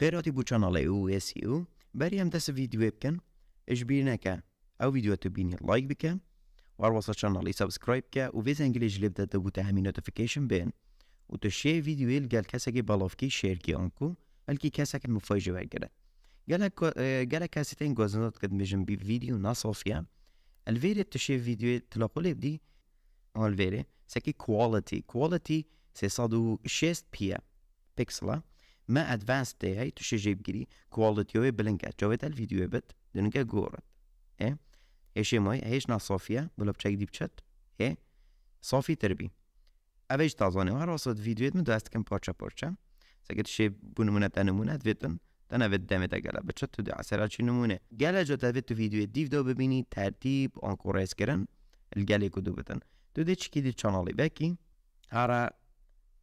غێراتی بچەنەڵێ وسی و بەریان دەسە یددیوێ بکەن ئەشبیر نەکە ئەو یددیوە بینی لایک بکە چانل اي سبسكرايب كا و بێزەنگلیش لێ بدە دبو تهمي نوتفكيشن بين و تو شێ یددیوێل گەل کەسەکی بەڵۆفکی شێرکی ئەنکو ئەلکی کەسەکە مفۆژێوەگرە گەلە کاسیتین گۆزنات کە مێژم بی ویدیو ناسۆفیا ئەلڤێرێ تشێ یددیوێ تلەقلێ دی ئەڵڤێرێ quality quality سي صادو شيست بيا بيكسلا ما ادفانس تاعي تشجي بكري كواليتيوي بلنكا جويت الفيديو بت دنكا غورت ايه ايش ماي ايش نا صوفيا بلا بتشيك دي بشت ايه صافي تربي اویج تازانه هر واسط ویدیویت می دست کم پارچه پارچه سگت شی بو نمونه تا نمونه دویتن تنه وید دمه تا گله بچه تو دی اثره چی نمونه گله جا تاوید تو ویدیو دیو دو ببینی ترتیب آنکورایز کرن الگلی کدو بتن تو دی چی کدی چانالی بکی هر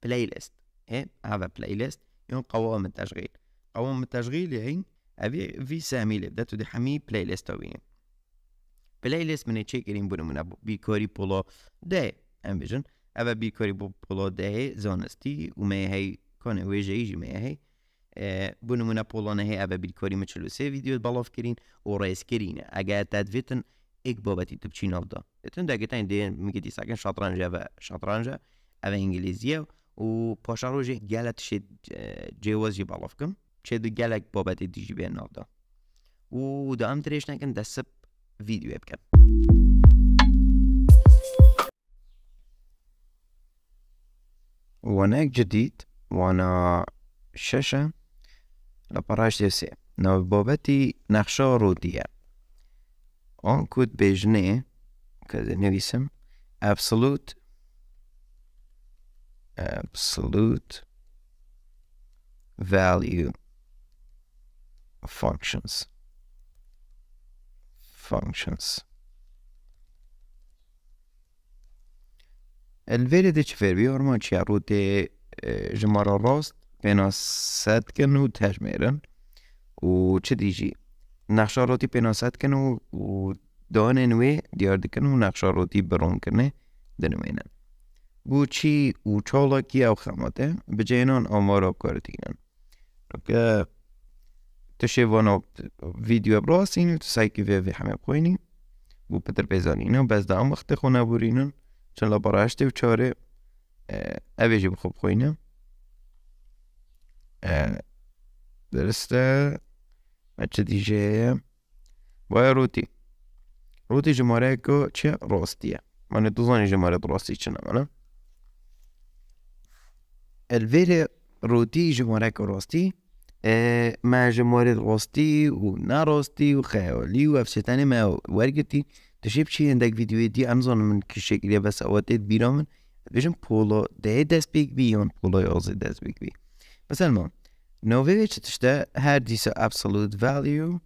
پلی لیست هی هوا پلی لیست يون قوام التشغيل قوام التشغيل هي يعني أبي في سامي لي بدات تدي حمي بلاي ليست وين بلاي ليست من تشيك إلين بنو من أبو بيكوري بولو ده أمبيجن أبا بيكوري بولو دي زونستي وما هي كون ويجي يجي ما هي آه، بونو من بو نمونه پۆڵۆنە هەیە ئە بە بیرکۆری مچلو سێ یددیوت بەڵۆف کرین و ڕێزکرینە ئەگە تاتێتن ئێک بابەتی تبچینەوەدا تون داگەتان دێن میگەتی ساکەن شاترانژە بە شاترانژە ئەوە ئینگلیزیە و و پاشا روژه گله شد جوازی بالاف کم چه دو گلک بابت دیجی به ناو دا و دا هم تریش نکن دست ویدیو اپ کن وانه جدید وانه ششه لپراش دیسه نو بابتی نخشا رو دیه آن کود بجنه که نویسم افسلوت absolute value functions functions الفيري ديش فيري ورما تشعرو تي جمارة الراست بين ساتكن و تهجميرن و چه ديجي نقشة روتي بين ساتكن و دانن وي ديار دكن و نقشة روتي برون كرنه دنوينن او چالا کی او ya به becenon آمارا کردینن. که تشه وانا ویدیو براس این تو سایکی وی وی همه خوینی بو پتر بزانینا بز دام وقت خونه بورینا چون لبارا هشته و چاره اوی جب خوب خوینه درسته مچه دیجه بایا روتی روتی جماره که چه راستیه من دوزانی جماره راستی چنه منه الفيري روتي جمهورك الوسطي آه، مع جمهور الوسطي وناروستي وخيولي وافشي تاني ما ورقتي تشيب شي عندك فيديو دي انظن من كشكل بس اواتيت بيرامن بيجن بولو ده دس بيك بي يون بولو يوزي دس بيك بي بس المهم نوفيتش تشتا هر ديسا absolute فاليو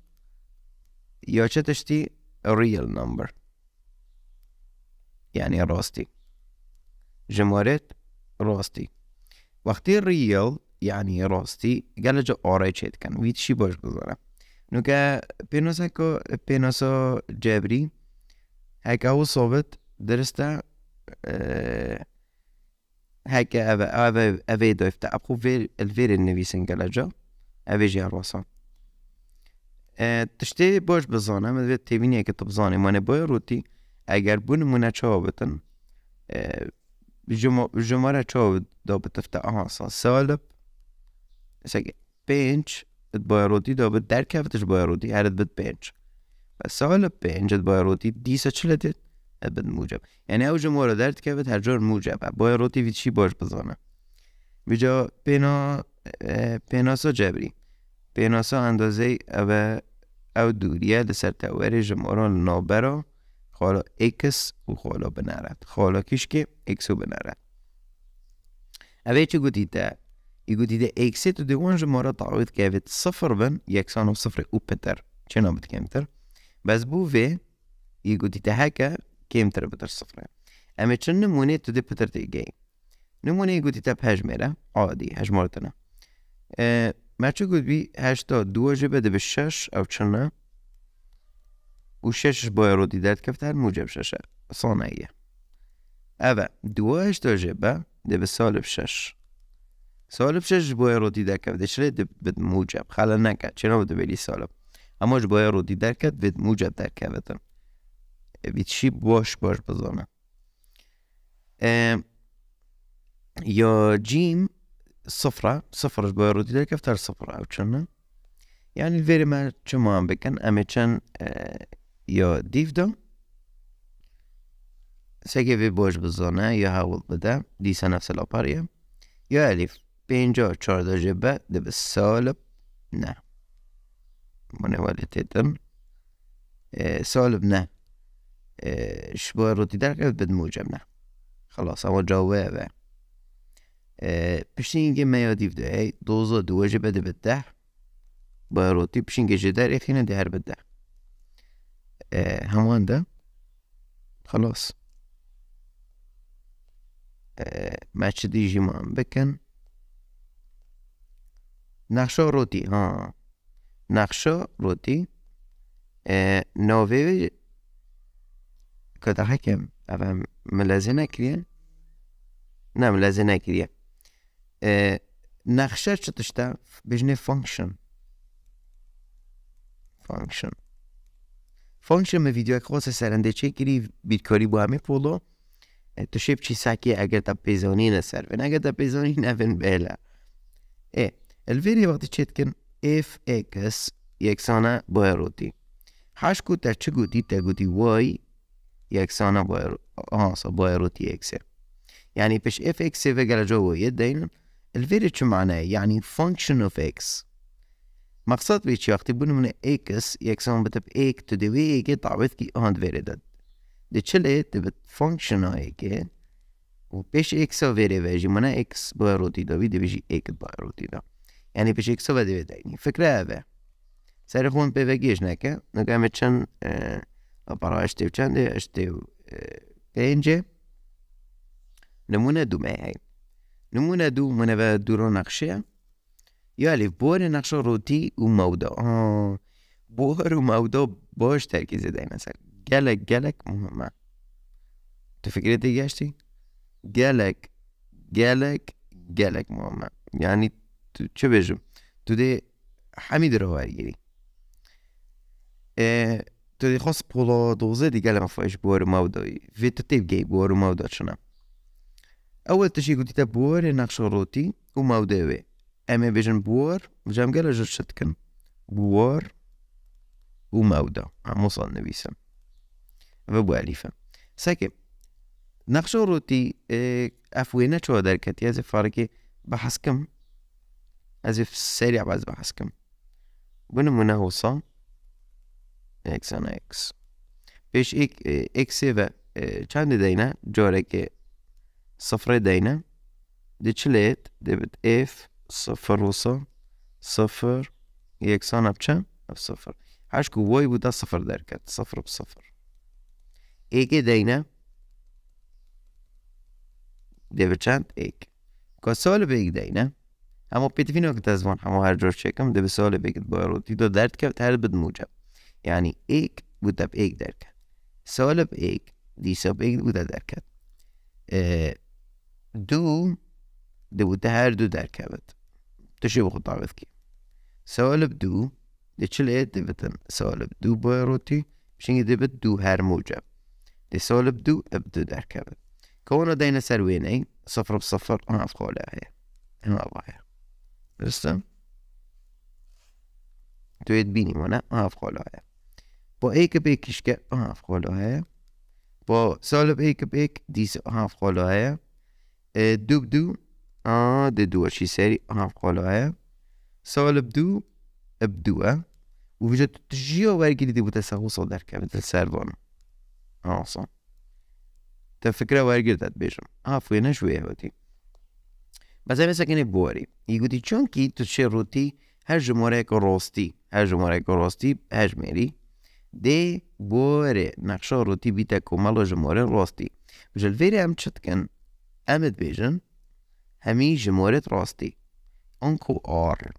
یا چه ريال نمبر يعني روستي راستی روستي وقتی ریل یعنی راستی گل جا آره چید کن وید شی باش بزاره نو که پیناسا که پیناسا جبری هکا او صابت درسته اه، او او أبا أبا دايفتا أبخو فير الفير النبي سنجلجا او جي الراسا اه، تشتی باش بزانا مدفت تبيني أكي بزانه مانه بای روتی اگر بون چا بتن اه، الجمهور تشوف دوب تفتح اها سالب سك بينج بايرودي دوب در كفتش بايرودي هرد بت بينج سالب بينج بايرودي دي سچلت ابد موجب یعنی یعنی او جمهور در هر جور موجب بايرودي في چی باش بزانه بجا بينا بيناسا جبري بيناسا اندازه او او دوريه لسر توري جمهوران نابره خالا اکس و خالا بنارد خالا کش که بنارد اوه چه اویچه گودیده ای گودیده x تو دی اونج مارا تعویض که صفر بن یکسان و صفر او پتر چه نابد کمتر بس بو وی ای گودیده هکه کمتر بتر صفره اما چه نمونه تو دی پتر دیگه نمونه ای گودیده پهج میره عادی هج مرتنه ما چه گود بی هشتا دو جبه ده به شش او چنه و ششش بای رو دیدت کفتر موجب ششه سانه ایه اوه دوه هشت آجبه ده به سالب شش سالب شش بای رو دیدرد کفتر شده ده موجب خلا نکد چرا بوده بلی سالب اما اش بای رو دیدرد کفتر به موجب در کفتر اوید باش باش بزانه یا جیم صفره صفرش بای رو دیدت کفتر صفره او چنه یعنی ویری ما چه ما هم بکن امی چن jo سيكيفي بوش بالزونة يحاول بدا ديسا نفس الأبارية يا ألف بينجو تشاردو جبا دب السالب نه منوالي تيتم سالب نه شبه روتي دركت بد موجب نه خلاص اما جاوبه پیش اینکه میا دیو ده دوزا دو جبه ده بده با روتی پیش اینکه جدر اخینه ده هر بده ده خلاص ماتش ديجي مع بكن نقشا روتي ها نقشا روتي نوفي كده حكم اما ملازه نکریه نه ملازه نکریه نقشه چه تشتا بجنه فانکشن فانکشن فانکشن می ویدیو اکروس سرنده چه کری بیت کاری همه پولو تو شیف چی ساکی اگر تا پیزانی نه و نگه تا پیزانی نه ون ای الویری وقتی چید کن اف اکس یک سانه بای کو تا چه گو دی تا گو وای یک سانه آسا رو اکسه یعنی پش اف اکسه وگر جا وای دین الویری چه معناه؟ یعنی فانکشن اف اکس Maksat veçjahti bunun ekës i ekson betep ek të devi eke davet ki hand veredet. Dhe qële të bet funksiona eke, u pesh eksa vere veji mëna eks bëhe rotida, vidi veji eket bëhe rotida. Yani pesh eksa ve deve dajni. Fikre eve. Sërë fun për vegjesh neke, nuk e me qënë, para është të qëndi, është të këngjë, në mune du me hej. Në mune du mëneve duron akshë, یالی نقشه روتی و مودا بور و مودا باش ترکیز تەرکیزە مثلا گلک گلک مهمه تو دیگه هستی؟ گلک گلک گلک مهمه یعنی چه بجم؟ تو حمید رو برگیری تو دی خواست دێ خۆست پۆڵۆ وی تو تیب گی مەودایی فێت تێبگەی بۆرە مودا چنە اول تشی بور نقشه روتی و وی امي بيجن بور Vision قال وجامجل شتكن بور وماودا عم وصل نبيسة بابو أليفة ساكي نقشو روتي اه أفوينة شو دركت ازي فاركي بحسكم أزف سريع بعد بحسكم بنا منا مناوصة إكس أنا إكس بيش إك إكسي و چاند دينا جورك صفر دينا دي چليت بت إف صفر وصفر صفر یکسان اب اب صفر هش که وای بوده صفر در کرد صفر سفر صفر ایک دینه دیو چند ایک که سال به ایک دینه اما پیتفین وقت که تزوان همه هر جور چکم دیو سال به ایک رو دیدو درد کرد هر بد موجب یعنی ایک بوده به ایک در کرد سال به ایک دیسا به ایک بوده در کرد دو دو بوده هر دو در کرد تشوق دعوتك سوالب دو دي چلي دبتن سوالب دو بايروتي بشنگ دبت دو هر موجة دي سوالب دو ابدو در كبت كونا دينا سر صفر بصفر انا افقولا هي انا ضايع تو تويت بيني وانا انا افقال هي با ايك كشك انا افقال هي با سالب ايك بيك دي افقولا هي دوب دو Ah, did what she said. هنقولها سول بدو بدوة وجدت تجيو ورقي اللي تبغى تسوي صدر كم تسربون أصلا تفكر ورقي تات بيشم آه فينا آه. يعني آه، آه، شوية هوتي بس أنا ساكنة بوري يقولي چونكي تشي روتي هر جمهوري كروستي هر جمهوري كروستي هر ميري دي بوري نقشة روتي بيتا كمال جمهوري روستي بجل فيري أم تشتكن أمد بيجن همیشه مورد راستی انكو ار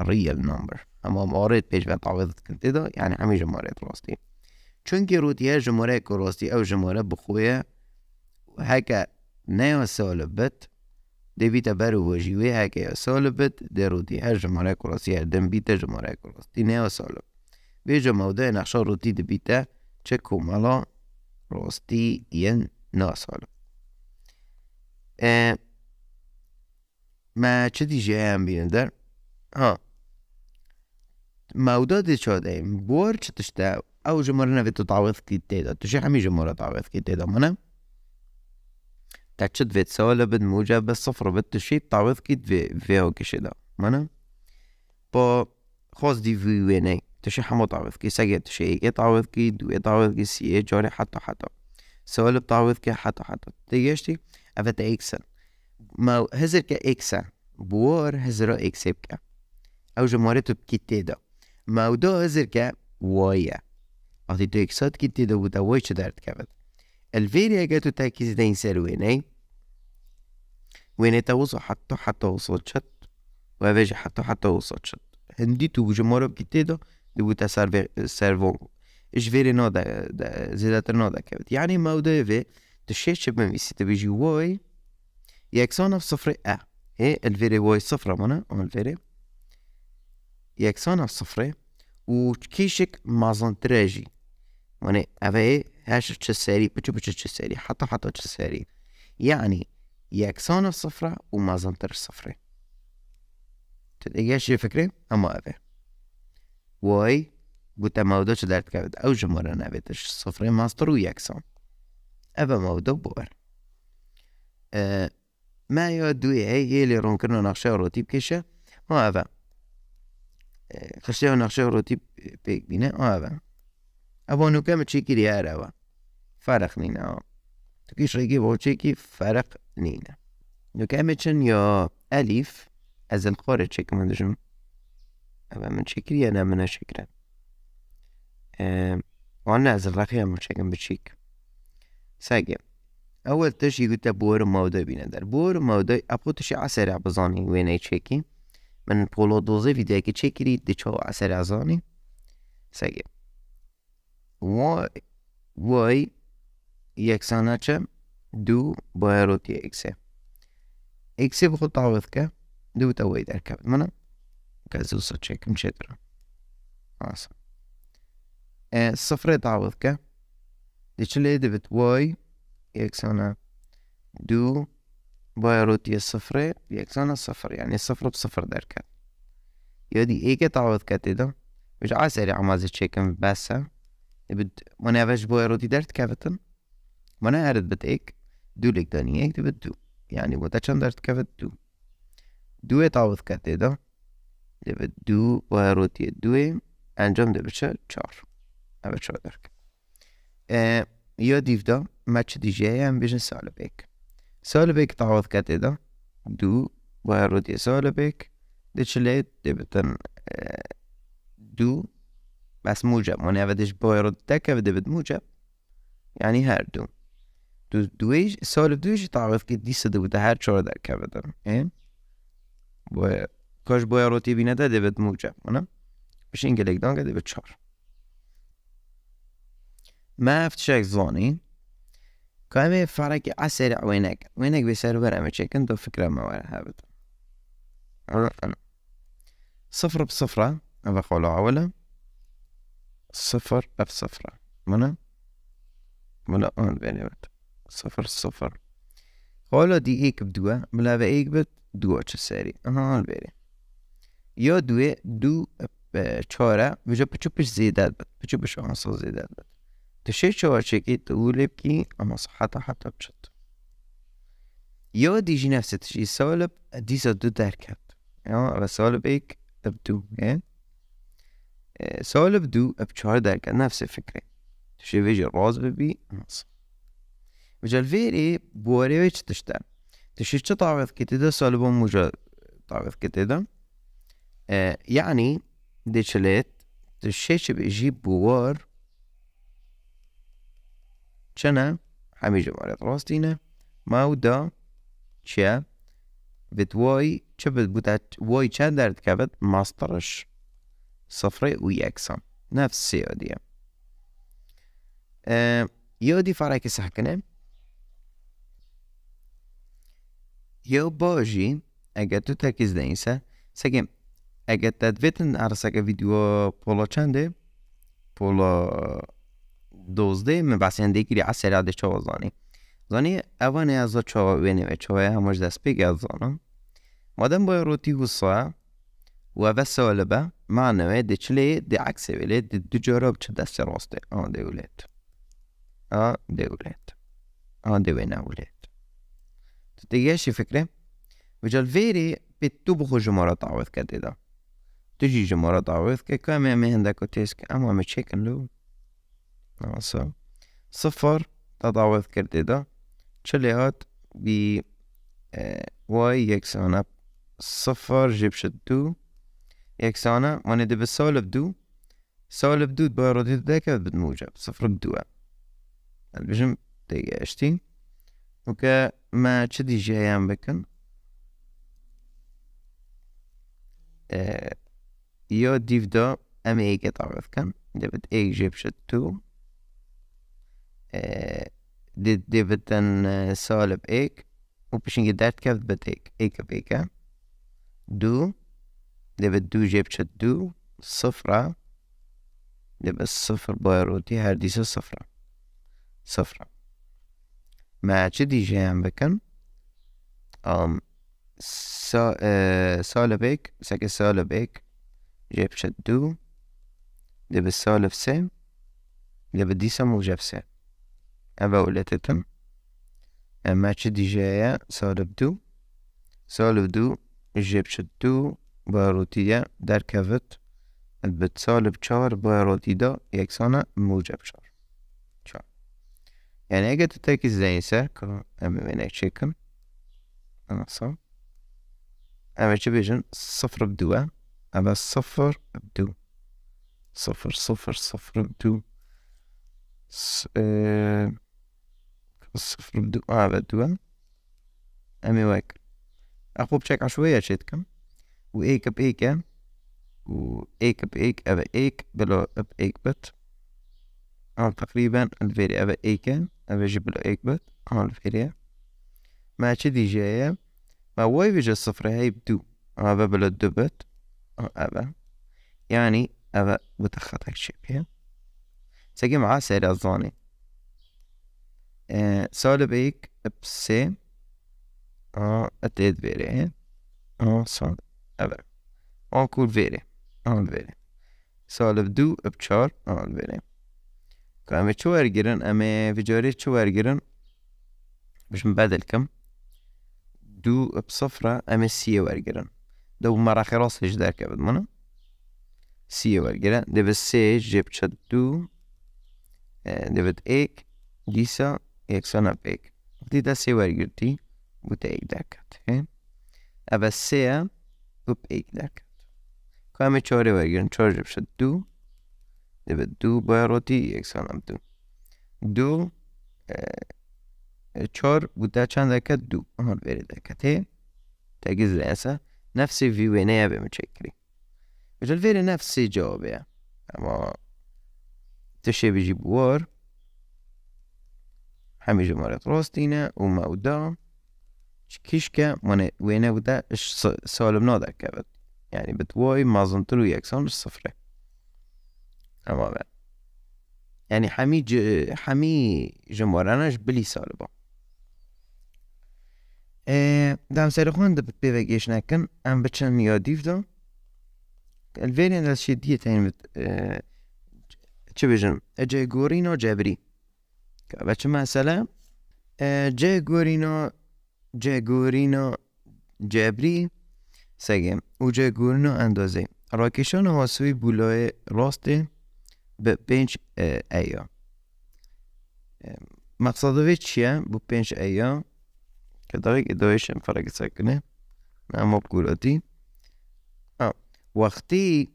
ريال نمبر اما مورد پیش و تعویضت کنته دا یعنی همیشه مورد راستی چون که روتیه جمهوره که راستی او جمهوره بخویه هکه نیا سالبت دی بیتا برو وجیوی هکه سالبت دی روتیه جمهوره که راستی دن بیتا جمهوره که راستی نیا سالب بیجا موده نقشه روتی دی بیتا چه کمالا راستی ین نا سالب ما ma çeti jeyem birinde. Ha. مودودي شودي بور تشتا او جمهورنا في تتعوض كي تيدا تشي حمي جمهورة تعوض كي منه منا تاتشت فيت سولا بد موجة بس صفر بد تشي تعوض كي في فيو كشي دا منا بو خوز دي في ويني تشي حمو تعوض كي ساقي تشي اي تعوض كي دو اي تعوض كي سي اي جوري حتى حتى سولا بتعوض كي حتى حتى تيجيشتي افتا سن هزر ma hezirke eksa, buor hezro eksepka. او جمهوريته بكيتيدا ما ودو هزركا وايا اعطي تو اكسات كيتيدا ودا وايش دارت كابت الفيريا جاتو تاكيز دين سرويني وين توصو حتو حتو وصلت شت وافيج حتو حتو وصلت شت هندي تو جمهورو بكيتيدا دو تا سيرفون اش فيري نودا زيدات نودا كابت يعني ما ودو في تشيش بميسي تبيجي واي Jaksoner صفر er اي الفيري واي صفر منا ام الفيري يكسانا صفر كيشك مازن تراجي وني افي إيه؟ هاش تشساري بتو بتو تشساري حتى حتى تشساري يعني يكسانا صفر ومازن تر صفر شي فكرة اما افي واي بوتا موضوع درد كابد او جمهور نابتش صفر ماستر يكسون افا موضوع بور أه ما يودوي هي اللي رون كرنا نقشة روتيب كيشة وهذا خشية نقشة روتيب بيك بينا وهذا أبو نكام تشيكي ريارا وا فرق نينا تكيش ريكي بو تشيكي فرق نينا نكام تشن يا ألف از القارة تشيك من دجم أبا من شكري أنا من شكرا أه. وأنا از الرخية من شكرا بتشيك ساقي اول تشي قلت بور موداي بيندر بور موداي ابو تشي عسر بزاني وين اي تشيكي من بولو دوزي فيديو كي تشيكي دي تشو عسر عزاني ساقي واي واي يكسانا دو بايروتي اكسي اكسي بخو تعوض كا دو توي دركب منا كازو سو تشيك مشترا عصا صفر تعوض كا دي تشلي دبت واي يكسانة دو روت يا صفر يكسانة صفر يعني صفر بصفر دركا يودي كي تعوض كاتيدا مش عاسري عماز تشيكن باسا بد منا فاش روت درت كافتن منا ارد بت ايك دو ليك داني ايك دبت دو يعني بوتا درت كافت دو دو تعوض كاتيدا دبت دو يا آه، دو انجام دبت شا چار ابت شا درك اه يا ديفدا match dje سال bije سال Solebek تعوض كاتيدا دو وهرودي سولبيك ديشليت دبتن دو بس موجب من بدش بايرود تكا بدبت موجب یعنی هر دو سال سال دويج تعوض كي دي دو بوده هر چهار در که کاش باید رو ده موجب منم بشه این گلگدان گده به چهار مفت شک زوانی كامي فرق عسر وينك وينك بسيرفر أما تشيكن دو فكرة ما وراء هابد صفر بصفرة هذا قول عولا صفر بصفرة منا منا أون بات صفر صفر قولو دي إيك بدوا ملا بإيك بد دو تشساري أها أون بيني يو دو دو چورا بجا بچو بش زيدات بد بچو بش عنصر زيدات بد Тешечева بكي اما ама حتى بشت يو دي جي نفسي تشي سولب دي دو داركات يعني سولب ايك ابدو يعني سولب دو ابشار داركات نفس الفكرة تشي بيجي راز ببي نص مجال فيري بواري ويش تشتان تشي تشي طاوث كتيدا سولبون ومجا طاوث كتيدا يعني ديشلت تشي بيجي بوار چنا همه جمارت راستینه ما دا چه بیت وای چه بیت بوده وای چه درد که بیت ماسترش صفره او یکسان نفس سی آدیه یادی فرقی که سحکنه یا باجی اگر تو تکیز دینسه سگیم اگر تدویتن که ویدیو پولا چنده پولا دوزده می بسینده یعنی گیری از سر عده چوه زانی زانی اوانی از چوه وینی و چوه هموش دست بگی از زانا مادم بای رو تی هسا و او سوال با معنوه دی چلی دی عکسی ویلی دی دو جارا چه دست راسته آن دی ولید آن دی ولید آن دی وینه ولید تو دیگه شی فکره و جال ویری پی تو بخو جمارا تعویف کرده دا تو جی جمارا تعویف که که همه همه اما همه چیکن ناقصة صفر تتعوض شلي تشليهات ب آه، واي يكسانة صفر جيب جبش دو يكسانة دي بالسالب دو سالب دو تبارد ذاك بالموجب صفر بدو البجم تيجي اشتي وكا ما تشدي جايان بكن يو آه، يا ديفدا ام اي تعرف كان بت اي جيب شد det, det vet den salib ek, upishing dat kaft bet ek, ek ab دو دابا دو جاب دو صفرة دابا الصفر بيروتي هارديسة صفرة صفرة مع تشدي جام بكن أم سا أه سالبيك ساك سالبيك جاب دو دابا سالب سام دابا ديسم وجاب سام أبا ولا تتم أما تشدي جاية سالب دو سالب دو جيب شدو باروتية در كفت البت سالب چار باروتي دا يكسانا موجب شار چار يعني اگه تتاكي زيني سر كو أمي من اكشيكم أنا صار أما چه بيجن صفر بدو أما صفر بدو صفر صفر صفر بدو ااا آه، الصفر بدقعة دو آه، آه. أمي واكل أخو بشك عشوية شيتكم و ايك وإيك ايك أبا إيك بلو أب إيك بت أو تقريبا الفيري أبا إيك أبا جبلو إيك بت أو الفيري ما شدي جاية ما واي بيجي الصفر هاي بدو أبا بلو دبت أو أبا يعني أبا بتخطك شبيه ساقي معاه سيري أظاني آه، آه، اتيت Sølebik, Epsi og Tidviri og sånn. Eller Og Kolviri. Alviri. Sølebdu, Epchar og Alviri. كامي شو ارجرن أمي فيجوري شو ارجرن مش مبادل كم دو بصفرة أمي سي ارجرن دو مرة خلاص ايش دار كبد منا سيا وارجرن دي بس سيج جيب تشد دو آه، بد ايك ديسا 190 Detta sever gjorti bu egderkat. اول سه هم دو بود یک در که همه چهاره برگیرن چهار جب شد دو ده به دو باراتی یک سال هم دو دو چهار بوده چند دکت دو هر بری دکت تاگیز رئیسا وی و یا به چکری. بجل ویر نفسی جوابه اما تشه بجی بوار حمي جمهورية روستينا وما ودا كيشكا وينا ودا اش سالمنا دا كبت يعني بتواي ما زنتلو يكسان الصفر اما يعني حمي ج... حمي جمهور انا بلي سالبا اه دام سرخون دا بيبك ايش نكن ام بچن ياديف دا الفيريان دا شدية تاين بت اه چه بجن اجا گورین و جبری بچه مثلا جگورینو جگورینو جبری سگم او جگورینو اندازه راکشان حاسوی بولای راست به پنج ایا مقصدوی چیه به پنج ایا که داری ادایشم فرق سکنه اما بگوراتی وقتی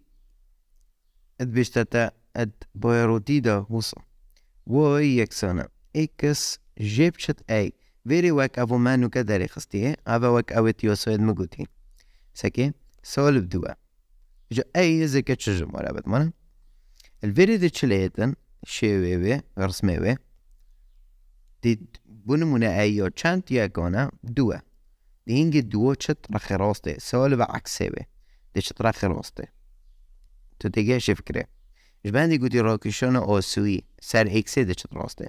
ات بیشتر ات بایروتی دا بوسم وي اكسانا اكس جيبشت اي فيري واك ابو مانو كداري خستي ابا واك اوت يو سويد مغوتي سكي سول بدوا جو اي زي كتش جمال ابد مانا الفيري دي تشليتن شيوي وي غرسمي وي دي بونمونا ايو چانت ياكونا دوا دي هنگي دوا چت رخي راستي سول با عكسي وي دي چت رخي راستي تو تيجي شفكري ژبندی گوتی راکشان آسوی سر اکس ده چه راسته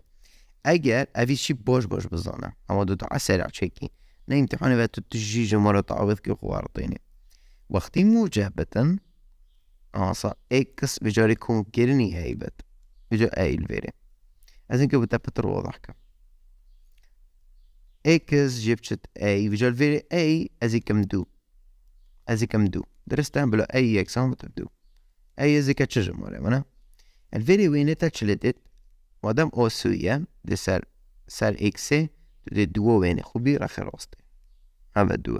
اگر اوی شي بوش بوش بزونه اما دو تا اثر چکی نه امتحانه و تو تجی جمع را تعوید که خوارتینه وقتی موجه بتن آسا اکس بجاری کم گرنی هی بت بجا ایل ویره از بتا پتر واضح که اکس جیب چت ای بجار ویره ای دو ازي كم دو درسته بلا ای اکس هم بتا دو ejezik-e csizsomore van. El virivine techlidit ودم أوسوية دي سر سر إكسي تدي دو وين خوبي رخي راستي هذا دو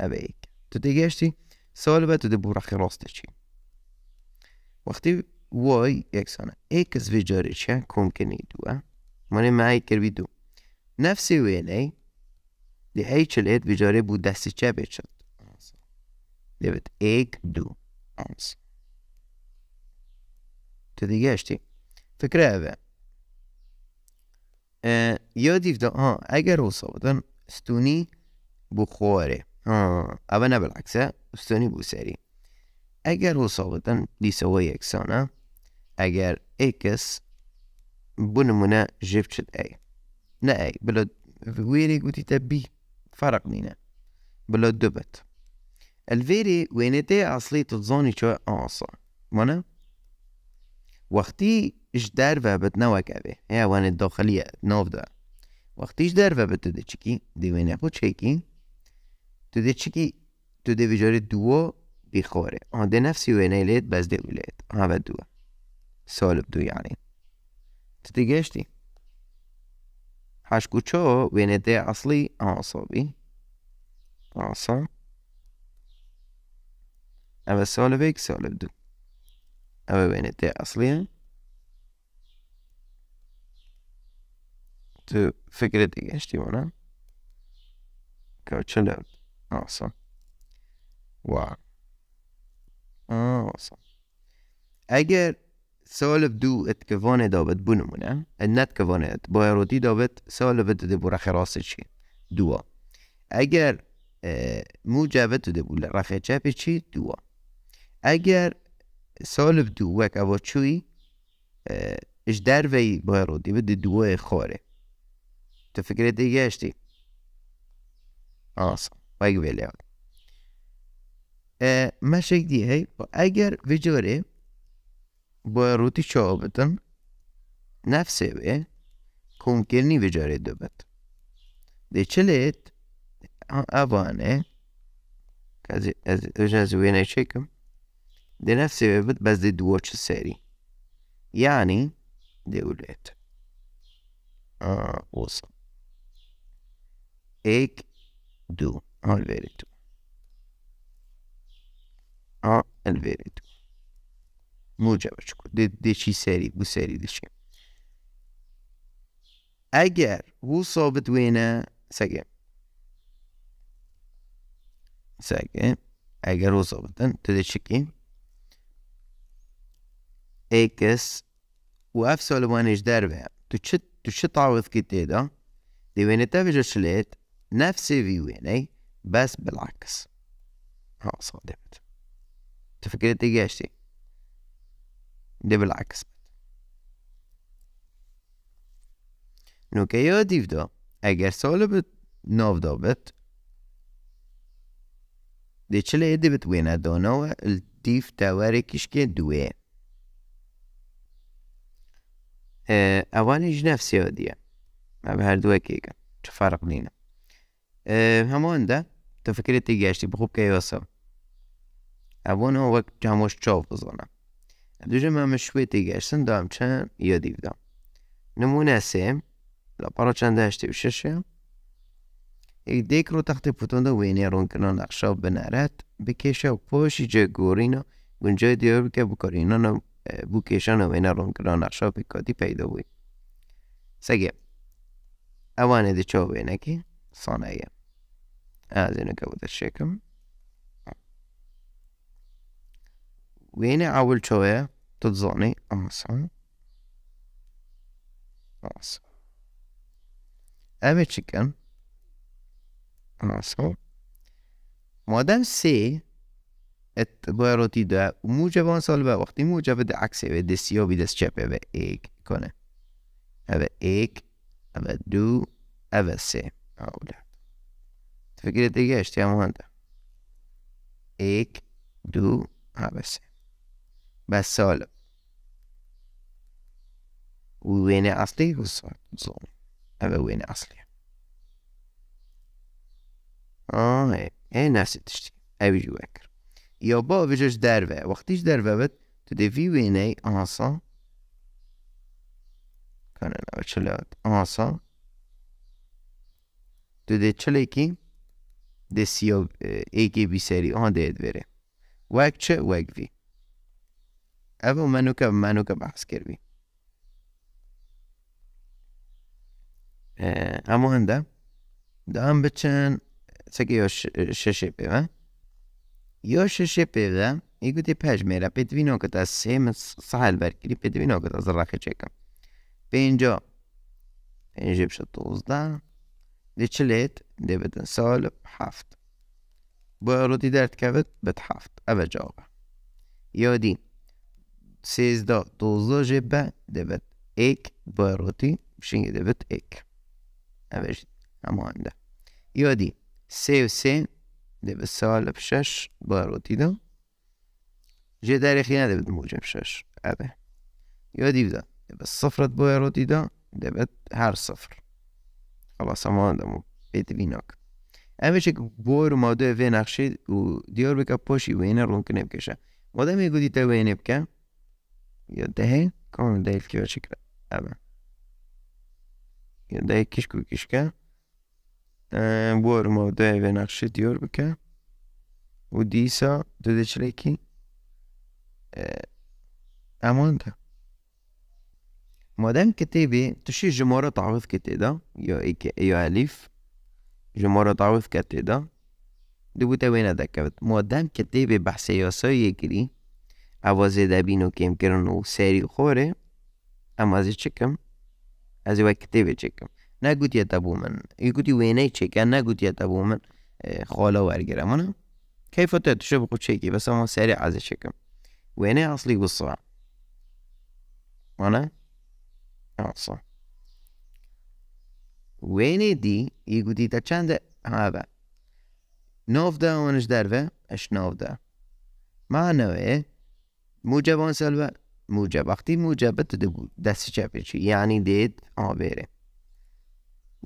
هذا إيك تدي قاشتي سالبة تدي بو رخي راستي شي وقتي واي يكسانا إكس في جاري شا كومكن دو ماني معي كربي دو نفسي ويني دي هاي شلت في جاري بو دستي شا بيتشت دي بت إيك دو أنصر گشتی فکر اوه اه، یادی فدا آه، ها اگر سابدن استونی بخواره ها آه، اوه نه بالعکسه استونی بوسری اگر دیسه و یکسانه اگر اکس بنمونه جبت شد ای نه ای بلا ويري قوتي بی فرق نينا بلا دبت الفيري وينتي اصلي تتزوني شو اعصى مانا وقتی اش در و بد نوکه یا وان داخلی نوف ده وقتی اش در و بد تده چکی دیوه نپو چکی تده چکی تده ویجار دوا بخوره آن ده نفسی و نیلیت بس ده ولیت آن و دوا سالب دو یعنی تده گشتی حشكوتشو وين دي أصلي أعصابي أعصاب أما سالب هيك سالب دو أما بين التاء أصلها to figure it HTML go check out awesome wow awesome اگر سال دو ات کوانه دابت بونمونه نت کوانه ات بایرودی دابت سوال دو راسه چی دوا اگر مو جابت دی بوله چی دوا اگر سال دو وک اوات چوی اش در وی بایرو دیو دی دو وی خواره تا فکره دیگه اشتی آسا بایگو بیلی آن ما شک دیه های اگر وی جاره بایرو دی چا آبتن نفسه وی کنکر نی وی جاره دو بد دی چلیت آبانه از از از وینه چکم لنفس بس ضد واتش الساري يعني دولات آه وصل إيك دو آه الفيريتو آه الفيريتو موجب چکو دچی سری بو سری دچی اگر هو ثابت وینه سگه سگه اگر هو ثابتن تدچکی اكس واف سول وان ايش دار بها تشت تشت عوض دي وين تافج شليت نفسي في ويني بس بالعكس ها صادمت تفكرت ايجاشتي دي بالعكس نو که یاد دیفدا اگر سال بود نو دا بود دی چلی ایدی بود وینه دانا و دیف دواره کشکی دوه ئەوان هیچ نەفسیەوەدیە هەر دووەکێکە چ فارق نینە هەمووەدا تەفکرێتی گەشتی بخوبکەیوەسە ئەبوونەوە وەک جامۆش چاو بزۆنە دوژە مەمە شوێتی گەشتن دام چەند یادی دام نمونە سێم لە پەڕ چەندداشتی و ششە یک دیک ڕۆ پوتون پوتۆندە وینی رون نەخشە نقشا بنارد بکشه و جه جێگۆڕینە گنجای دیار بکە بکەڕینەوە بووکێشانە وێنە ڕۆنگران نەخشاپی کۆتی پەیدا بووی سەگێ ئەوانە دەچۆ وێنەکی سانایە ئازێنەکە بۆ دەشێکم وێنە ئاول چۆەیە تزانەی امسان ئەمێ چیکەم امسان مادم سێ ات اعتباراتی در موجب آن سال به وقتی موجب در عکس به و دست چپه به ایک کنه او ایک او دو او سه اولاد فکر دیگه اشتی هم ایک دو او سه بس سال و وین اصلی و سال او وین اصلی آه ای اشتی اوی جو اکر یا با ویژش دروه وقتیش دروه بد تو وی وی نی آسا کنه نو چلات آسا تو ده چلی کی ده سیا ایکی بی سری آن دید بره وگ چه وگ وی او منو که منو که بحث کروی اما هنده ده هم بچن سکی یا ششه بیوه Io scepevam e gute pejmera bedvino ket as sem sahel verkili bedvino ket az rakecekam. Penjo. Penjo bşa tozda. sol haft. Bu arodi dert kevet bet haft. Eve cevaba. Yodin. Sezda tozda jebe debet ek bu arodi bşingi debet ek. Eve jit. Amanda. Yodin. Sev sen Gdje Veselja pišeš, bila rodina. جي تاريخي تاريخيا يعني دابا الموجة مشاش ابي يا ديبدا دابا الصفرة بويا روتيدا دابا هار صفر خلاص اما دامو بيت بيناك اما شك بور ما دو في نقشي و ديور بكا باشي وينا رون كنب كشا ما دام يقولي تا وين بكا يا دهي كون دايل كيو شكرا ابي يا دهي كشكو كشكا بورمو دويفن أرشيت يوربكا وديسا دودشريكي أمانتا مادام كتابي تشي جمهورة تعوض كتادا يو إيك يو ألف جمهورة تعوض كتادا دوبوتا وين دكبت مادام كتابي بحثي يو سوي كري أوازي دابينو كيم كرنو ساري خوري أما زي تشكم أزي واي كتابي تشكم یه ابو من یکوتی وینه چکن نگوتیت ابو من خالا ورگرم انا کیف تشبق تشیکی بس سریع سریع چکم. وینه اصلی اصلی بالصبع من وینه وینای دی یقولی تا چنده؟ هذا نوف دا ونش اش نوف ده ما موجب سلبه موجب وقتی موجب بود. دست چپه چی یعنی دید آبره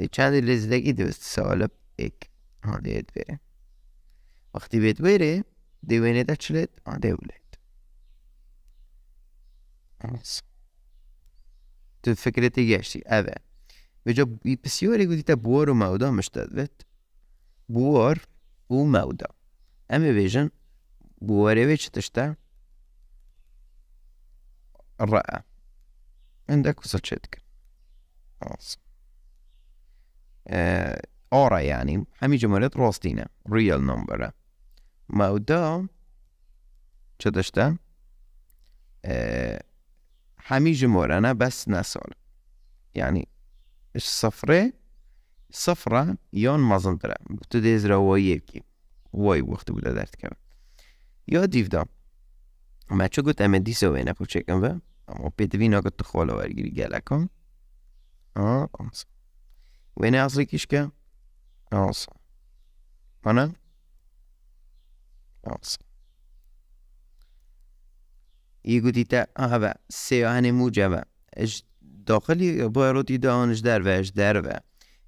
چند لزدگی دوست سالب ایک آن دید بیره وقتی بید بیره دیوینه دا چلید ها دیولید تو فکرتی گشتی اوه و جا بسیاری گودی تا بوار و مودا مشتد بید بوار و مودا اما بیجن بواری وی چه تشتا رأه عندك وصل شدك آسم آره یعنی یعنی همی جملات راستینا real number ما ودا چه داشتن همی جمورنا بس نسال يعني یعنی الصفرة صفرة يون مازندرا بتدي روا يكي وای وقت بوده درد کرد یا دیودا ما چو گوت ام دی سو اینا پوچکم و اما پیدوی ناگت خوالا ورگیری گلکم آه آمسا اصلی Beni yazlık işke. Olsun. Bana. Olsun. يقول تا هبا سيوهن موجبا اش داخل بایروتی دانش در و اش در و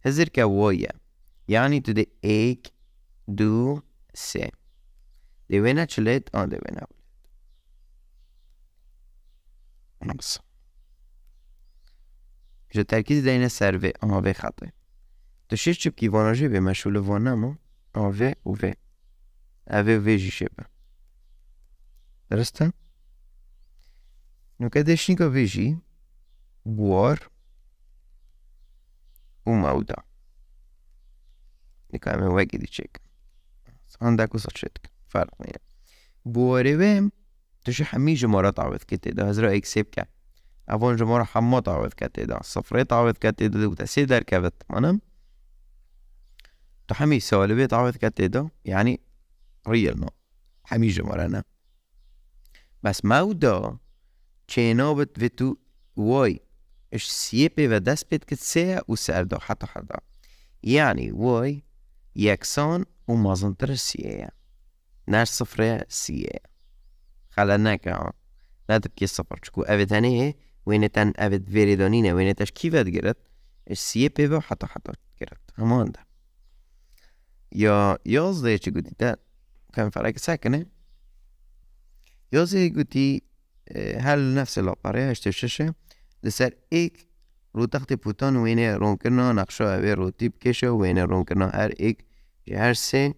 هزر که وایه یعنی تو ده ایک دو سه دیوینه چلیت آن دیوینه بولید نقص جو ترکیز دینه سر و آن به خطه تشي تشيب كي فوالاجي بما شو لو فوانامو ان في و في افي في جي شيب درستها نو كادشنيكا في جي بوار وموضع اللي كان واجد تشيك عندك وصلتك فرق يعني بواري بام تشي حمي جمارة تعوذ كتدا هزرا اكسيب كا افون جمارة حمو تعوذ كتدا صفري تعوذ كتدا وتسيدر كبت منم تو سوال بیت عوض کرده يعني دو یعنی ریل نو همین جمعه نه بس چه اینا چینابت و تو وای اش سیپه و دست بید که سه و سردا حتی حدا یعنی وای یکسان و تر سیه نر صفره سیه خلا نکه لا تبكي الصفر تشكو أفت هنا وینه تن أفت فيريدونينا وين تشكيفات قرت السيبي حتا حتى گرد همان ده یا ja guti, كان في راك ساكنة يوزي گویی هر نفس الأباري هشت الشاشة لسر إيك رو تخت بوتان وينه رون كرنا نقشا اوه رو تیپ كشه وينه رون كرنا هر إيك جه هر سه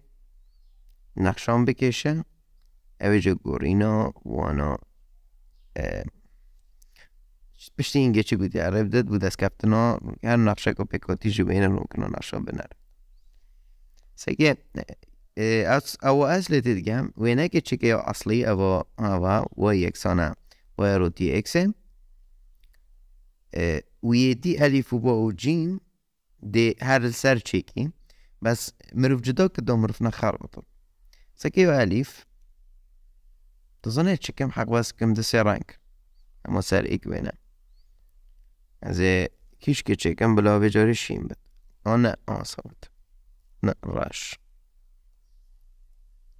نقشان بکشه اوه جه گورینا وانا پشتی اینگه چی گوتی عرب داد بود از کفتنا هر نقشه که پکاتی جو بینه رون کرنا نقشا بنره از او اصل دیگم وینه که چی اصلی او او و یکسانه و رو دی اکسه و یه دی الیف و با او جیم دی هر سر چیکی بس مروف جدا که دو مروف نخار بطل سکی و الیف تظنه چکم حق بس کم دسی رنگ اما سر ایک بینه از کیش که چکم بلا بجاری شیم بد آنه نه آن نقراش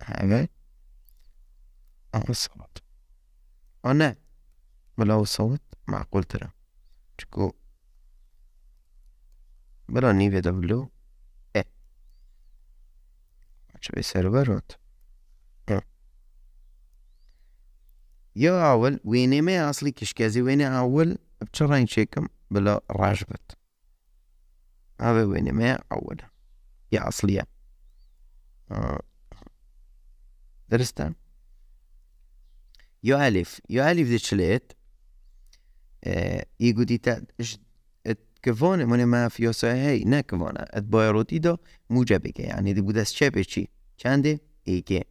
همه آن صوت أنا بلا صوت معقول ترى تشكو بلا نيفيا دبلو اه بيصير بروت إيه. يا اول ويني ما اصلي كشكازي ويني اول بشرين شيكم بلا راجبت هذا ويني ما اول هي أصلية آه. درستها يؤلف يؤلف دي چليت ایگو آه. دیتا كفون من ما في يوسع ات بایروتی دا موجبه که یعنی دی بود از چه به چی چنده ایگه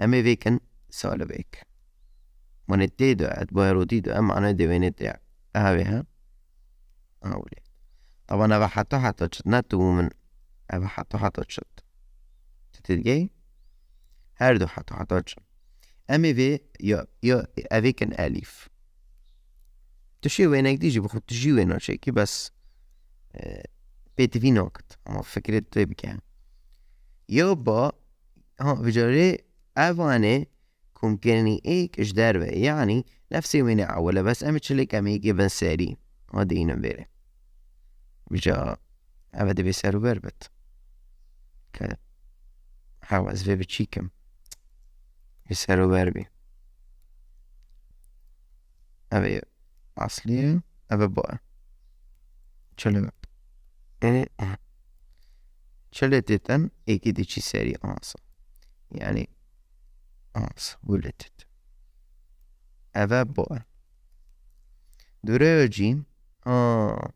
امه ویکن سال من دی دا ات بایروتی دا اما انا دوینه دا اوه ها اولی طبعا اوه حتا حتا جتنا تو من هبحط هتاتشت تتجاي هر دو حتو هتاتشت امي في يا يا افيك ان الف تشي وينك تيجي بخد تجي وين شيكي بس آه، بيت في نقط ما فكرة تبكي طيب يابا ها بجاري اوانه كمكنني ايك اش دربه يعني نفسي وين اوله بس امتشلك اميكي بن ساري هادي نبيري بجا Abada biseru berbet. Kada hava s bebe čikem. Biseru berbi. أبي أصلية أبي بقى چلو چلو تتن إيكي دي چي سري آنسا يعني آنسا ولتت أبي بقى دوره جيم آه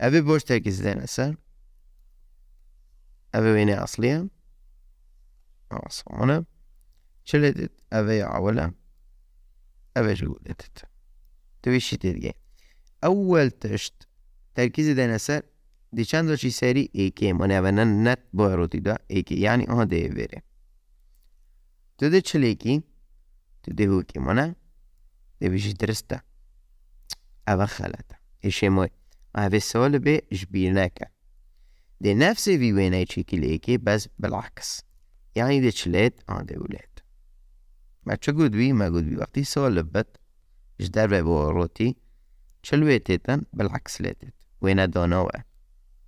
Evi boş terkis eden eser. Evi yine asliye. Sonra şöyle evi awla. Evi جودت. تویشی دیگه. اول تشت ترکیز دن اثر دی چند چی سری ای که من نه نت باروتی دا که یعنی آن ده بره تو ده چل تو ده هو که منه ده بیشی درسته او خلطه اشمای avessolbe جبيناك دي نفسي نفس تشيكي تشيكيليكي بس بالعكس يعني دي تشلات عند ولات ما تشقود بي ما قود بي وقتي سولبت جدار بوروتي تشلويتيتن بالعكس لاتت وين دونوا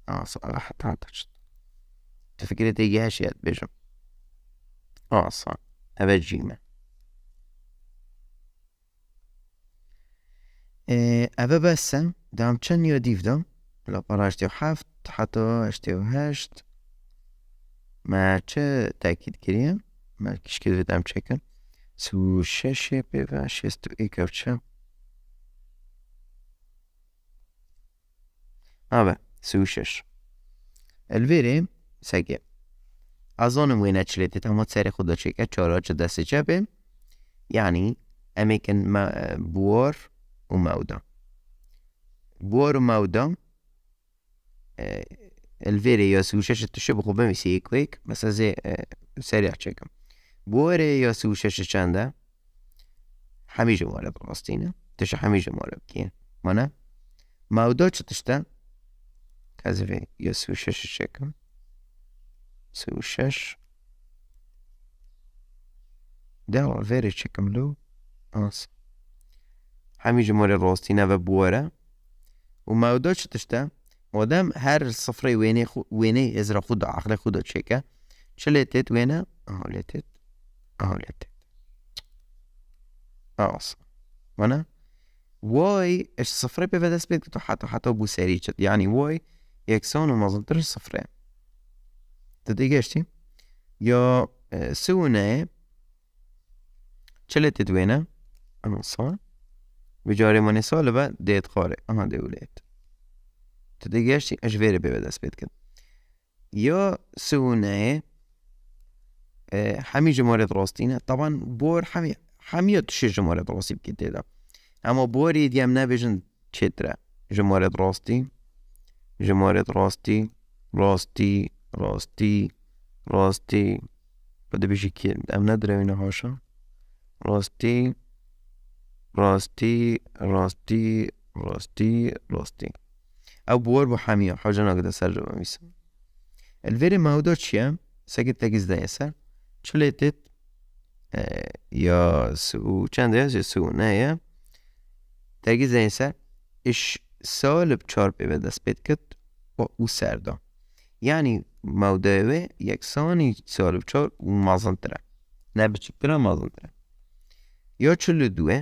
اه صراحة تعطشت تفكرتي جهشيات بجم اه صح أبجيمه اوه بسن دام چند یا دیو دام اشتی و هفت حتا و هشت ما چه تاکید کریم ما که دو دام چکن سو شش پی و شست و ایک چه آبه سو شش الویره سگه از آنم وینه چلیتی تما سر خدا چکه چارا چه دست چپه یعنی امیکن بوار وماودا بور وموضة آه، الفيريوس تشبه تشبخ بمسي كويك بس ازي آه، سريع تشيكم بوريوس وشاشة شاندا حميجة مولب فلسطين تشا حميجة مولب بكي مانا ماودا تشتا كازفي يسو شاشة تشيكم سو شاش دعوة فيري تشيكم لو أصلا هەمی ژمۆرە ڕۆستی نەڤە بوەرە و ماودۆچ تشتە مۆدەم هەر سفرەی وینه وێنەی ئێزرە خود عقلە خود دەچێکە چ لێ تێت وێنە ئەو لێ تێت ئەو لێ تێت وەە وۆی ئەش سفرە پێ بەدەست بێت تو تۆ حتا بو سری چد یعنی وۆی یەکسۆن و مەزمتر سفرێ دەدەی گەشتی یا اه، سونەیە چ لێ تێت وێنە ئەمە ساڵ بجاره من سال و دیت خاره آها دولت تو دیگرشتی اجویره به دست بید کن یا سونه همی راستی نه. طبعا بور همی همی تشه جماره راستی بکیده دا اما بوری دیم چه چتره جماره راستی جماره راستی راستی راستی راستی بده بیشی که ام نداره اینه هاشا راستی راستی راستی راستی راستی او ئەو بۆر بۆ حامیە حۆجە ناگەدە سەرەوە میسم ئەلێری ماودا چییە سەگت سر ئێسەر تیت یا سو، سو، چند یا یه ێ سوونەیە تەگیز سر اش سالب چار پیوه دست پید کت با او سر دا یعنی مودا ماودەوێ مازن سالب چار بچک تره مازن تره یا چلی دوه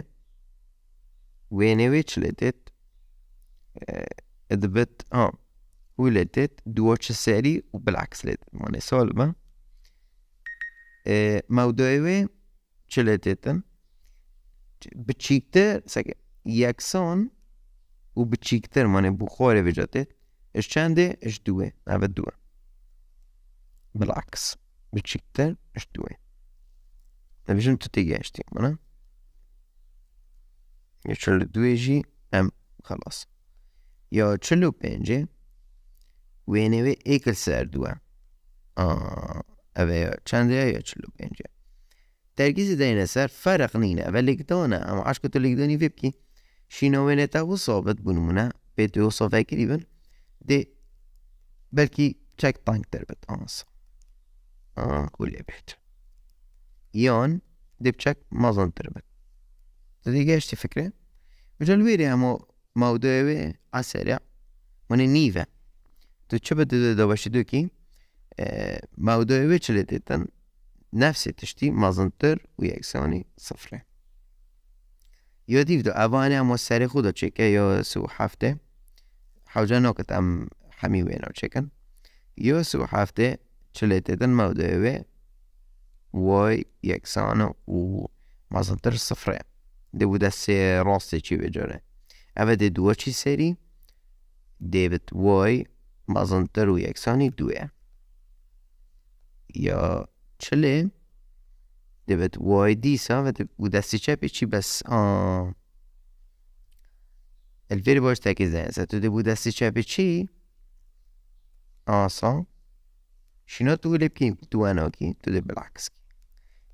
which let it اثبت اه ولت it do watch السالي وبالعكس let it معناه سالبة موضوعي چلتتن بچیکتر سگه یکسان و بچیکتر معنی بخار وجاتت اش چنده اش دوه نوه دوه بالعكس بتشكتر اش دوه نبيشم تتيجي اشتي معناه یا چلو دویجی ام خلاص یا چلو پنجی وینه وی ایکل سر دو آه اوه یا چنده یا چلو پنجی ترگیز دینه سر فرق نینه و لگدانه اما عشق تو لگدانی فیب کی وینه تا و صابت بنمونه به تو صافه کری بن ده بلکی چک تانک در بد آنسا آه کلی بیت یان دیب چک مازان در بد دەدەی گەشتی فکرێ بجە لێری ئەمە ماودەوێ ئاسەریا منێ نیڤە تو چ بە دەدەوەشی دوکی ماودەوێ چ لێ دێتەن nefsi tiştî mazintir û yeksanî sifre. Yo dîv e di evanê em serê xû de çêke yo sû heftê hewce nakit em hemî wê nav çêkin. Yo sû heftê çilê têdin mewdê wê way yeksana û mazintir sifre. ده بود سه راسته چی بجاره اوه ده دو چی سری دیوید وای مازان درو یک دوه یا چلی دیوید وای دی سا و ده بود سی چه پیچی بس آه الفیر باش تکی زن تو ده بود سی چه پیچی آسان شنو تو لبکین تو انا تو دی بلاکسک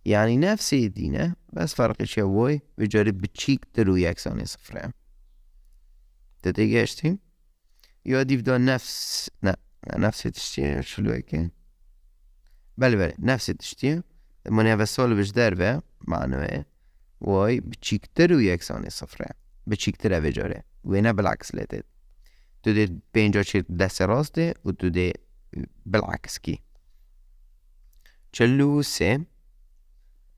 یعنی نفس دینه بس فرقش وای به جاری بچیک درو یکسانی صفره دیده گشتیم یا دا نفس نه نفس تشتیه شلوه که بله بله نفس تشتیه و سال بش در معنوه وای بچیکتر و یکسانی صفره بچیکتر او جاره و نه بلعکس لده تو ده به اینجا چه دست راسته و تو ده بلعکس کی چلو سه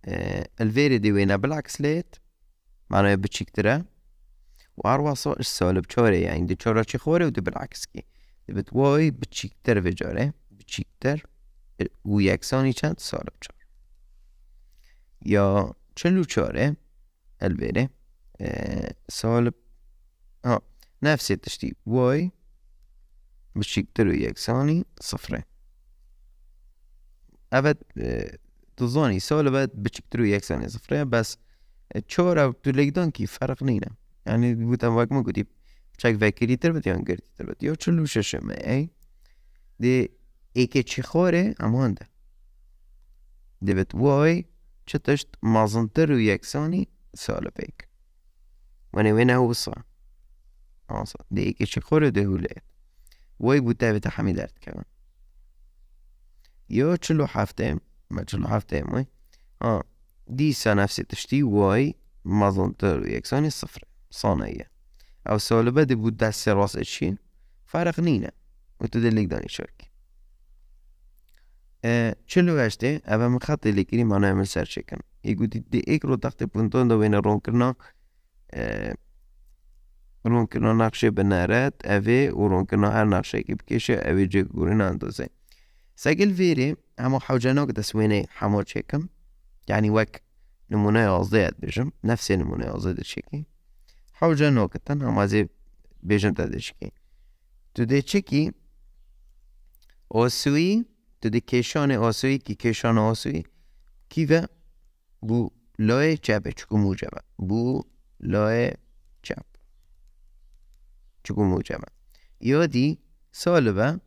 آه، الفيري ديوينا بالعكس ليت معناه بتشي كترا آه. وارواصو سول بشوري يعني دي تشورا شي خوري ودي بالعكس كي دي بتواي بتشي كتر في جوري بتشي كتر آه، ويكسوني چند سول بچار يا چلو چاره البره سال ها نفس واي بتشي كتر و یکسانی صفره ابد دزانی سال بعد بچکتر یک سنه صفره بس چهار او تو لگدان کی فرق نینه یعنی بودم وقت ما گودی چک وکری تر بدی یا گردی تر بدی یا چلو ششمه ای دی ای که چی خوره امانده دی بت وای چه تشت مازنتر و یکسانی سال بیک ونه وینه او بسا آسا دی ای که چی خوره ده هوله وای تا به تحمی درد کردن یا چلو هفته ما هفته حاف تاع اه دي سنه في تشتي واي ما ظن تر يكسون صفر صانيه او سول بدي بودا سير واس اتشين فرق نينا و تدي داني شوك ا تشلو واش تي ابا ما خط لي ما نعمل سيرش كان يقو دي دي اي كرو تاخت بونتو دو وين رون كرنا ا رون كرنا نقشه بنارات ا ورون و رون كرنا هر نقشه كي بكيشه ا جي غورين اندوزي سجل فيري هم حوجانو قد سويني حمو تشيكم يعني یعنی وك نموني وزيد بيجم نفسي نموني وزيد تشيكي حوجانو قدتن هم وزي بيجم تدشكي تودي تشيكي اوسوي تودي كيشان اوسوي كي كيشان اوسوي كيفا بو لوي چاب چکو موجبا بو لای چاب چکو موجبا یودی سالبا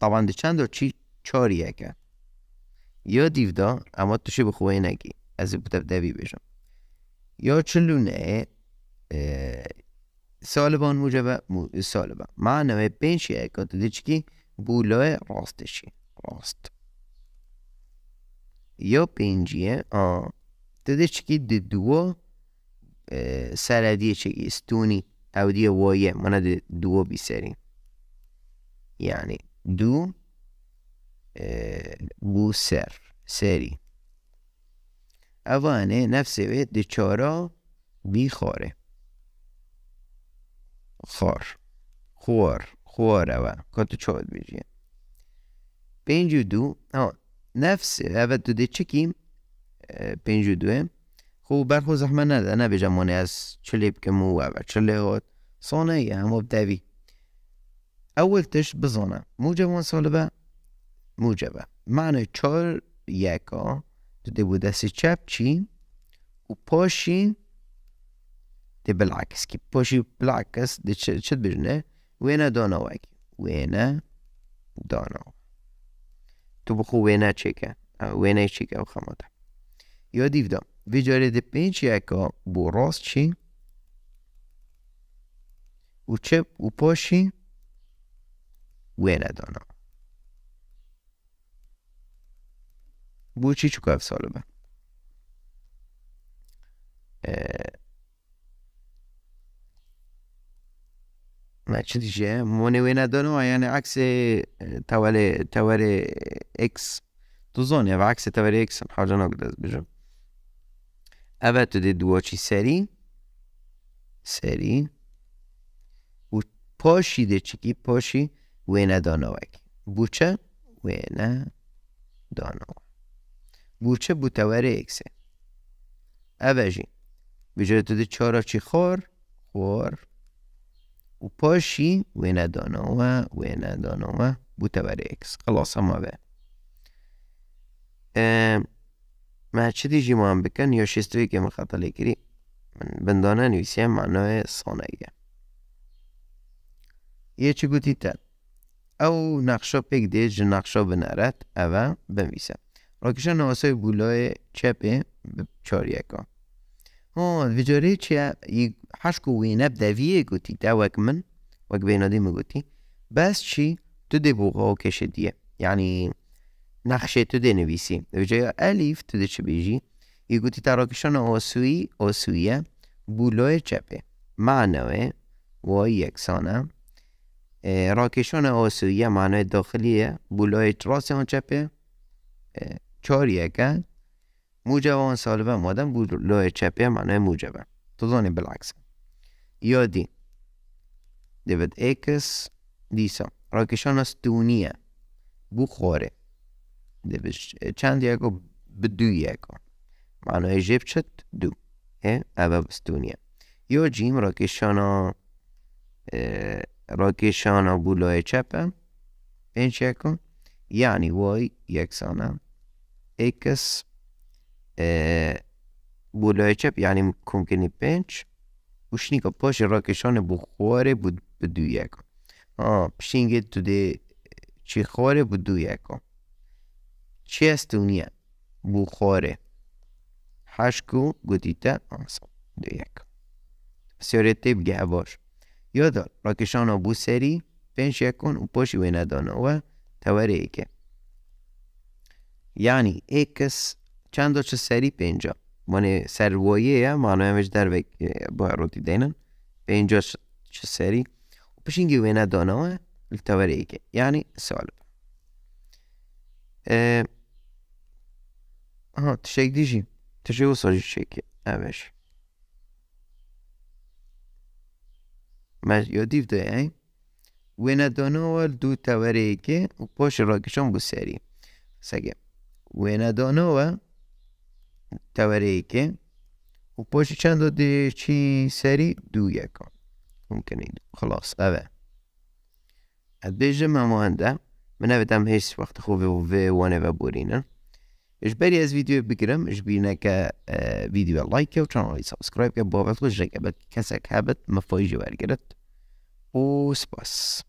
طبعا دی چندو چی چاری اگر یا دیودا اما تو به خوبه نگی از دبی بشم یا چلونه سالبان موجب سالبان معنوه بینشی اگر دیچکی بولای راستشی راست یا پنجیه آ تده چکی دی دو سردیه چکی استونی او دیه وایه منه دی دو سری یعنی دو بوسر سری اوانه نفسه دچارا خاره خار خوار خوار اوه کاتو چود بیجیه پینجو دو نفس اوه دو ده چکیم پینجو دوه خب برخو زحمه نده نه مانه از چلیب که مو اوه چلی هات سانه یه همه ابدوی اول تش بزانه مو جوان سالبه Muđava. Mane čor jeko gdje da se čepči u poši te belakes, ki poši belakes, da če, če biš Tu bo vena čeka, vena čeka v hamota. Jo divdo, vidjore de peči jako bo u čep u بود چی چکار سال من من چه دیشه مونوی ندانو یعنی عکس تول تول اکس تو زانی و عکس تول اکس هم حاجه نگده از بجام اول تو دید دوها چی سری سری و پاشی ده چکی پاشی وی ندانو اکی بوچه وینا ندانو بورچه بوتوره اکسه اواجی بجای تو ده چارا چی خور خور و پاشی و ندانا و بو بوتوره اکس خلاص ما به محچه دیجی ما هم بکن یا شستوی که من خطا لکری من بندانه نویسیم معنای سانگه یه چی گوتی تر او نقشه پک دیج نقشه بنارد او بنویسم راکشان نواسه بولای چپه به چار یکا ها ویجاره چه هشکو وینب دویه گوتی دوک من اک بینادی مگوتی بس چی تو دی بوغا کشه دیه یعنی نخشه تو دی نویسی ویجاره الیف تو دی چه بیجی یه گوتی تا راکشان آسوی آسویه بولای چپه معنوه وای اکسانه. راکشان آسویه معنای داخلیه بولای راست ها چپه چهاریەکە سالبه سالبە بود بوو لۆە چەپێ مانای تو تۆزانێ بلعکسە یا دی دەبێت ئێکس دیسە استونیه ستونیە بوو چند یکو یەکۆ یکو. معنای جب چت دو. هه؟ اوه بستونیە یا جیم راکشانا راکشانا بو چپه. چپه این یعنی وای یکسانه. اکس چپ e, یعنی کنکنی پنج که پاش راکشان بخواره بود بدو یک آه پشینگه تو ده چی خواره بدو یک چی استونیه بخواره هشکو گودیتا آنسان دو یک سیاره تیب گه باش یادار راکشان بو سری پنج یکون و پاشی ندانه و توره که یعنی اکس چند چه سری پینجا وایه سروایه مانه همش در با رو دینن پینجا چه سری و پشینگی وینا دانوه ایگه یعنی سال اه ها تشک دیشی تشک و سالی شکه اوش مج یادیف دیو ده وینا دانوه دو توریه و پاش راکشان بسری سگه و که و u چند دو چی سری دو یکان ممکنه خلاص اوه از ما مهنده من نویدم هیچ وقت خوبه و وانه و بورینه اش بری از ویدیو بگیرم اش بینه که ویدیو لایک و چانلی سابسکرایب که با بابت خوش رکبه کسک هبت مفایجی ورگرد و سپاس